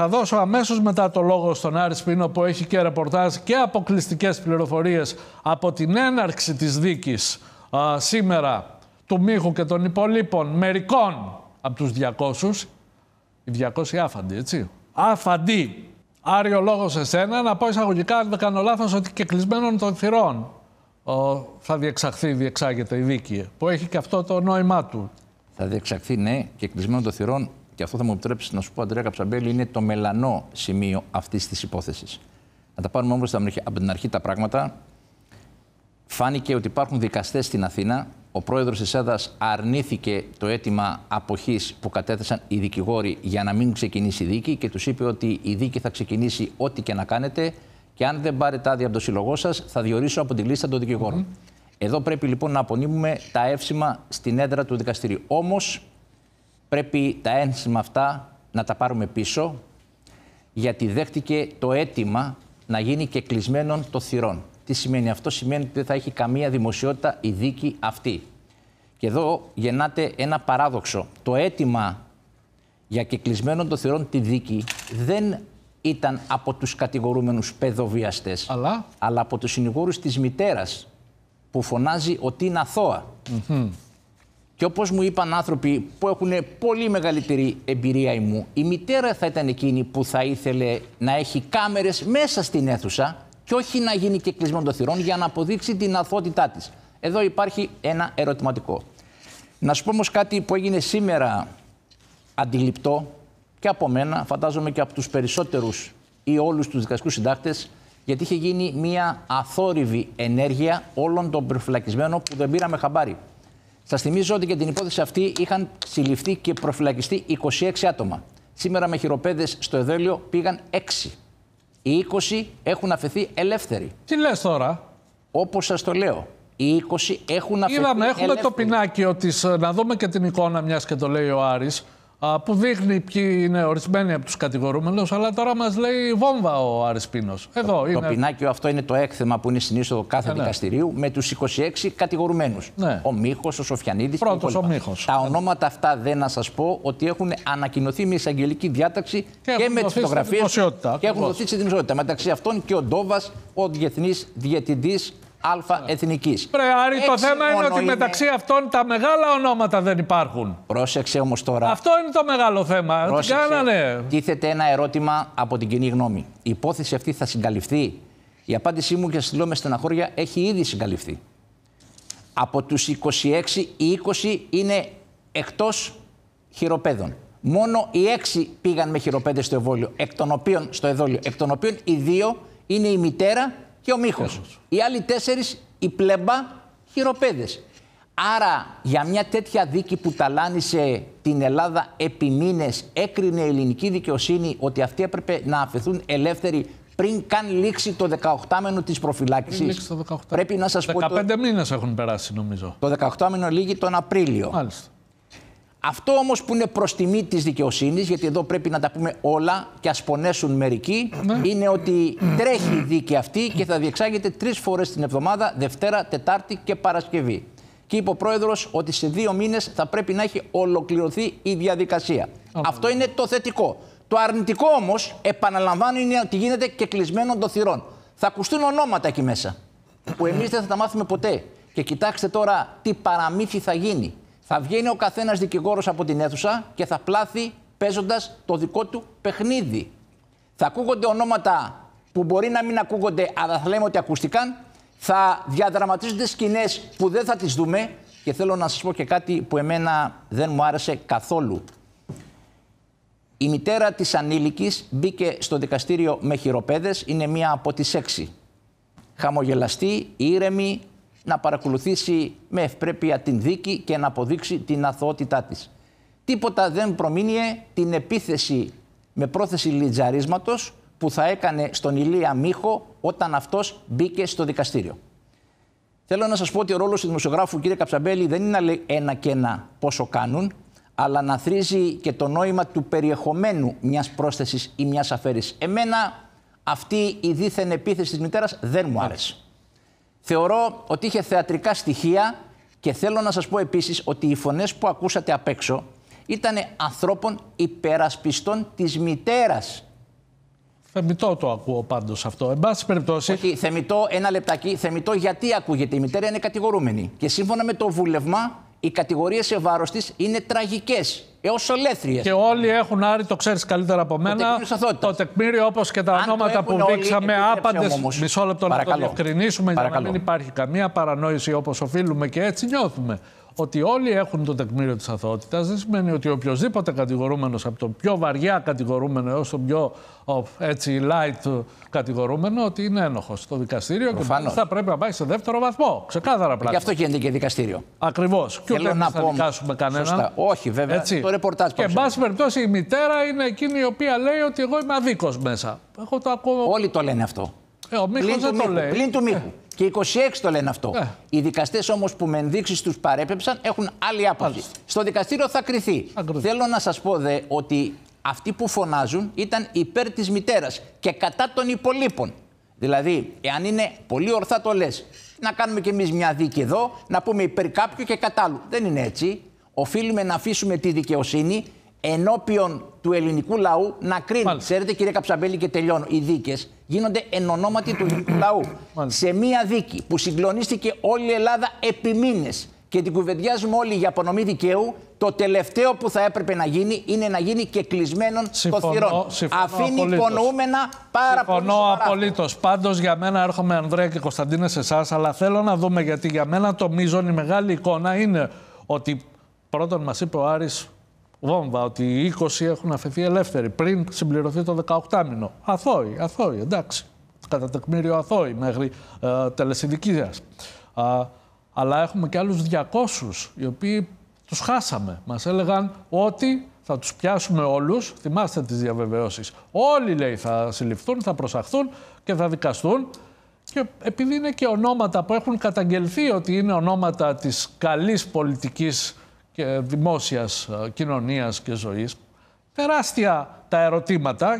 Θα δώσω αμέσως μετά το λόγο στον Άρη Σπίνο που έχει και ρεπορτάζ και αποκλειστικές πληροφορίες από την έναρξη της δίκης σήμερα του Μίχου και των υπολείπων μερικών από τους 200. Οι 200 άφαντοι, έτσι. Άφαντοι. Άριο λόγος σε σένα να πω εισαγωγικά, αν δεν κάνω λάθος, ότι και κλεισμένων των θυρών ο, θα διεξαχθεί, διεξάγεται η δίκη, που έχει και αυτό το νόημά του. Θα διεξαχθεί, ναι, και κλεισμένο των θυρών και αυτό θα μου επιτρέψεις να σου πω, Αντρέα Καψαμπέλη, είναι το μελανό σημείο αυτής της υπόθεσης. Να τα πάρουμε όμως από την αρχή τα πράγματα. Φάνηκε ότι υπάρχουν δικαστές στην Αθήνα. Ο πρόεδρος της ΕΔΑ αρνήθηκε το αίτημα αποχής που κατέθεσαν οι δικηγόροι για να μην ξεκινήσει η δίκη και τους είπε ότι η δίκη θα ξεκινήσει ό,τι και να κάνετε. Και αν δεν πάρετε άδεια από το σύλλογό σας, θα διορίσω από τη λίστα των δικηγόρων. Εδώ πρέπει λοιπόν να απονείμουμε τα εύσημα στην έδρα του δικαστηρίου. Όμως, πρέπει τα ένσημα αυτά να τα πάρουμε πίσω, γιατί δέχτηκε το αίτημα να γίνει και το το θυρών. Τι σημαίνει αυτό, σημαίνει ότι δεν θα έχει καμία δημοσιότητα η δίκη αυτή. Και εδώ γεννάται ένα παράδοξο. Το αίτημα για κεκλεισμένο των θυρών τη δίκη δεν ήταν από τους κατηγορούμενους παιδοβιαστές, αλλά, από τους συνηγόρους της μητέρας που φωνάζει ότι είναι αθώα. Mm και όπως μου είπαν άνθρωποι που έχουν πολύ μεγαλύτερη εμπειρία μου, η μητέρα θα ήταν εκείνη που θα ήθελε να έχει κάμερες μέσα στην αίθουσα και όχι να γίνει και κλεισμένο των θυρών για να αποδείξει την αθότητά της. Εδώ υπάρχει ένα ερωτηματικό. Να σου πω όμως κάτι που έγινε σήμερα αντιληπτό και από μένα, φαντάζομαι και από τους περισσότερους ή όλους τους δικαστικούς συντάκτες, γιατί είχε γίνει μια αθόρυβη ενέργεια όλων των προφυλακισμένων που δεν πήραμε χαμπάρι. Σας θυμίζω ότι για την υπόθεση αυτή είχαν συλληφθεί και προφυλακιστεί 26 άτομα. Σήμερα με χειροπέδες στο Εδέλιο πήγαν 6. Οι 20 έχουν αφαιθεί ελεύθεροι. Τι λες τώρα. Όπως σας το λέω. Οι 20 έχουν αφαιθεί Είδαμε, έχουμε το πινάκι Να δούμε και την εικόνα, μιας και το λέει ο Άρης που δείχνει ποιοι είναι ορισμένοι από τους κατηγορούμενους, αλλά τώρα μας λέει βόμβα ο Αρισπίνο. Εδώ το, είναι. Το πινάκιο αυτό είναι το έκθεμα που είναι στην είσοδο κάθε ε, ναι. δικαστηρίου με τους 26 κατηγορουμένους. Ναι. Ο Μίχος, ο Σοφιανίδης Πρώτος ο Μίχος. Τα ονόματα αυτά δεν να σας πω ότι έχουν ανακοινωθεί με εισαγγελική διάταξη και, και με τις φωτογραφίε. Και έχουν δοθεί στη δημοσιότητα. Μεταξύ αυτών και ο Ντόβας, ο διεθνής διαιτητής Α Εθνικής. το θέμα είναι ότι μεταξύ αυτών τα μεγάλα ονόματα δεν υπάρχουν. Πρόσεξε όμως τώρα. Αυτό είναι το μεγάλο θέμα. Πρόσεξε. Τι κάνανε. Τίθεται ένα ερώτημα από την κοινή γνώμη. Η υπόθεση αυτή θα συγκαλυφθεί. Η απάντησή μου και σα λέω με στεναχώρια έχει ήδη συγκαλυφθεί. Από τους 26, οι 20 είναι εκτός χειροπέδων. Μόνο οι 6 πήγαν με χειροπέδες στο εμβόλιο, εκ των οποίων, στο Εδόλιο, εκ των οποίων οι δύο είναι η μητέρα και ο Έχω. Οι άλλοι τέσσερις, η πλέμπα, χειροπέδες. Άρα για μια τέτοια δίκη που ταλάνισε την Ελλάδα επί μήνες έκρινε η ελληνική δικαιοσύνη ότι αυτοί έπρεπε να αφαιθούν ελεύθεροι πριν καν λήξει το 18μενο της προφυλάκησης. Το 18. μενο της ληξει το 18 πρεπει να σας πω... 15 το... μήνες έχουν περάσει νομίζω. Το 18μενο λήγει τον Απρίλιο. Μάλιστα. Αυτό όμως που είναι προς τιμή της δικαιοσύνης, γιατί εδώ πρέπει να τα πούμε όλα και ας πονέσουν μερικοί, ναι. είναι ότι τρέχει η δίκη αυτή και θα διεξάγεται τρεις φορές την εβδομάδα, Δευτέρα, Τετάρτη και Παρασκευή. Και είπε ο πρόεδρος ότι σε δύο μήνες θα πρέπει να έχει ολοκληρωθεί η διαδικασία. Αυτό είναι το θετικό. Το αρνητικό όμως, επαναλαμβάνω, είναι ότι γίνεται και κλεισμένο των θυρών. Θα ακουστούν ονόματα εκεί μέσα που εμείς δεν θα τα μάθουμε ποτέ. Και κοιτάξτε τώρα τι παραμύθι θα γίνει. Θα βγαίνει ο καθένας δικηγόρος από την αίθουσα και θα πλάθει παίζοντας το δικό του παιχνίδι. Θα ακούγονται ονόματα που μπορεί να μην ακούγονται, αλλά θα λέμε ότι ακούστηκαν. Θα διαδραματίζονται σκηνές που δεν θα τις δούμε. Και θέλω να σας πω και κάτι που εμένα δεν μου άρεσε καθόλου. Η μητέρα της ανήλικης μπήκε στο δικαστήριο με χειροπέδες, είναι μία από τις έξι. Χαμογελαστή, ήρεμη, να παρακολουθήσει με ευπρέπεια την δίκη και να αποδείξει την αθωότητά της. Τίποτα δεν προμήνυε την επίθεση με πρόθεση λιτζαρίσματος που θα έκανε στον Ηλία Μίχο όταν αυτός μπήκε στο δικαστήριο. Θέλω να σας πω ότι ο ρόλος του δημοσιογράφου κύριε Καψαμπέλη δεν είναι να λέει ένα και ένα πόσο κάνουν, αλλά να θρίζει και το νόημα του περιεχομένου μιας πρόσθεσης ή μιας αφαίρεσης. Εμένα αυτή η δίθεν επίθεση της μητέρας δεν μου άρεσε. Θεωρώ ότι είχε θεατρικά στοιχεία και θέλω να σας πω επίσης ότι οι φωνές που ακούσατε απ' έξω ήταν ανθρώπων υπερασπιστών της μητέρας. Θεμητό το ακούω πάντως αυτό. Εν πάση περιπτώσει. Όχι, θεμητό, ένα λεπτάκι, θεμητό γιατί ακούγεται. Η μητέρα είναι κατηγορούμενη. Και σύμφωνα με το βούλευμα, οι κατηγορίες σε βάρος της είναι τραγικές. Έως ολέθριες. Και όλοι έχουν άρει, το ξέρεις καλύτερα από μένα. Το τεκμήριος, όπως και τα ονόματα που δείξαμε, άπαντε. Μισό λεπτό να το διευκρινίσουμε Παρακαλώ. για να μην υπάρχει καμία παρανόηση όπως οφείλουμε και έτσι νιώθουμε ότι όλοι έχουν το τεκμήριο της αθωότητας, Δεν σημαίνει ότι οποιοδήποτε κατηγορούμενος, από το πιο βαριά κατηγορούμενο έως τον πιο έτσι, light κατηγορούμενο, ότι είναι ένοχος στο δικαστήριο Προφανώς. και θα πρέπει να πάει σε δεύτερο βαθμό. Ξεκάθαρα πράγματα. Γι' αυτό γίνεται και δικαστήριο. Ακριβώς. Και ούτε να πω... κανέναν. Όχι, βέβαια. Το ρεπορτάζ Και εν πάση περιπτώσει η μητέρα είναι εκείνη η οποία λέει ότι εγώ είμαι αδίκος μέσα. Έχω το Όλοι το λένε αυτό. Ε, ο Μίχος δεν το λέει. Πλην του Μίχου. Ε, και 26 το λένε αυτό. Ε. Οι δικαστές όμως που με ενδείξεις τους παρέπεψαν έχουν άλλη άποψη. Στο δικαστήριο θα κρυθεί. Θέλω να σας πω δε ότι αυτοί που φωνάζουν ήταν υπέρ της μητέρας και κατά των υπολείπων. Δηλαδή, εάν είναι πολύ ορθά το λες, να κάνουμε κι εμείς μια δίκη εδώ, να πούμε υπέρ κάποιου και κατά άλλου. Δεν είναι έτσι. Οφείλουμε να αφήσουμε τη δικαιοσύνη ενώπιον του ελληνικού λαού να κρίνει. Ξέρετε, κύριε Καψαμπέλη, και τελειώνω. Οι δίκες γίνονται εν ονόματι του λαού. σε μία δίκη που συγκλονίστηκε όλη η Ελλάδα επί μήνες και την κουβεντιάζουμε όλοι για απονομή δικαίου, το τελευταίο που θα έπρεπε να γίνει είναι να γίνει και κλεισμένον το των Αφήνει απολύτως. υπονοούμενα πάρα πολύ. Συμφωνώ απολύτως. Πάντως για μένα, έρχομαι Ανδρέα και Κωνσταντίνε σε εσάς, αλλά θέλω να δούμε γιατί για μένα το μείζον, η μεγάλη εικόνα είναι ότι πρώτον μας είπε ο Άρης βόμβα ότι οι 20 έχουν αφαιθεί ελεύθεροι πριν συμπληρωθεί το 18μηνο. Αθώοι, αθώοι, εντάξει. Κατά τεκμήριο αθώοι μέχρι ε, αλλά έχουμε και άλλους 200 οι οποίοι τους χάσαμε. Μας έλεγαν ότι θα τους πιάσουμε όλους, θυμάστε τις διαβεβαιώσεις. Όλοι λέει θα συλληφθούν, θα προσαχθούν και θα δικαστούν. Και επειδή είναι και ονόματα που έχουν καταγγελθεί ότι είναι ονόματα της καλής πολιτικής και δημόσιας ε, κοινωνίας και ζωής. Τεράστια τα ερωτήματα